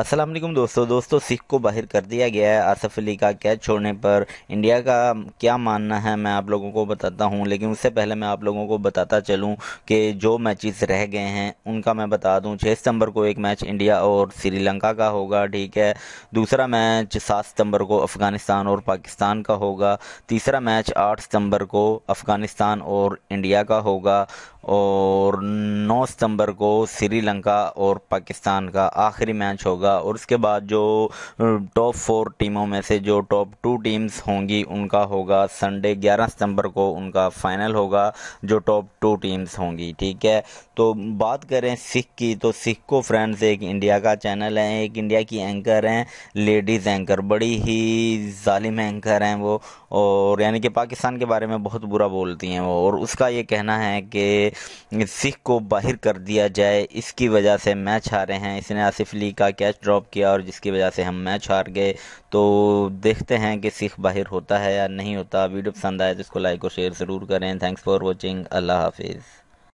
अस्सलाम वालेकुम दोस्तों दोस्तों सिख को बाहर कर दिया गया है आसफ अली का कैच छोड़ने पर इंडिया का क्या मानना है मैं आप लोगों को बताता हूँ लेकिन उससे पहले मैं आप लोगों को बताता चलूँ कि जो मैचेस रह गए हैं उनका मैं बता दूँ छः सितंबर को एक मैच इंडिया और श्रीलंका का होगा ठीक है दूसरा मैच सात सितंबर को अफ़गानिस्तान और पाकिस्तान का होगा तीसरा मैच आठ सितंबर को अफ़गानिस्तान और इंडिया का होगा और 9 सितंबर को श्रीलंका और पाकिस्तान का आखिरी मैच होगा और उसके बाद जो टॉप फोर टीमों में से जो टॉप टू टीम्स होंगी उनका होगा संडे 11 सितंबर को उनका फाइनल होगा जो टॉप टू टीम्स होंगी ठीक है तो बात करें सिख की तो सिख को फ्रेंड्स एक इंडिया का चैनल है एक इंडिया की एंकर हैं लेडीज़ एंकर बड़ी ही ालिम एंकर हैं वो और यानी कि पाकिस्तान के बारे में बहुत बुरा बोलती हैं वो और उसका ये कहना है कि सिख को बाहर कर दिया जाए इसकी वजह से मैच हारे हैं इसने आसिफ अली का कैच ड्रॉप किया और जिसकी वजह से हम मैच हार गए तो देखते हैं कि सिख बाहर होता है या नहीं होता वीडियो पसंद आए तो इसको लाइक और शेयर ज़रूर करें थैंक्स फॉर वॉचिंग अल्लाह हाफिज़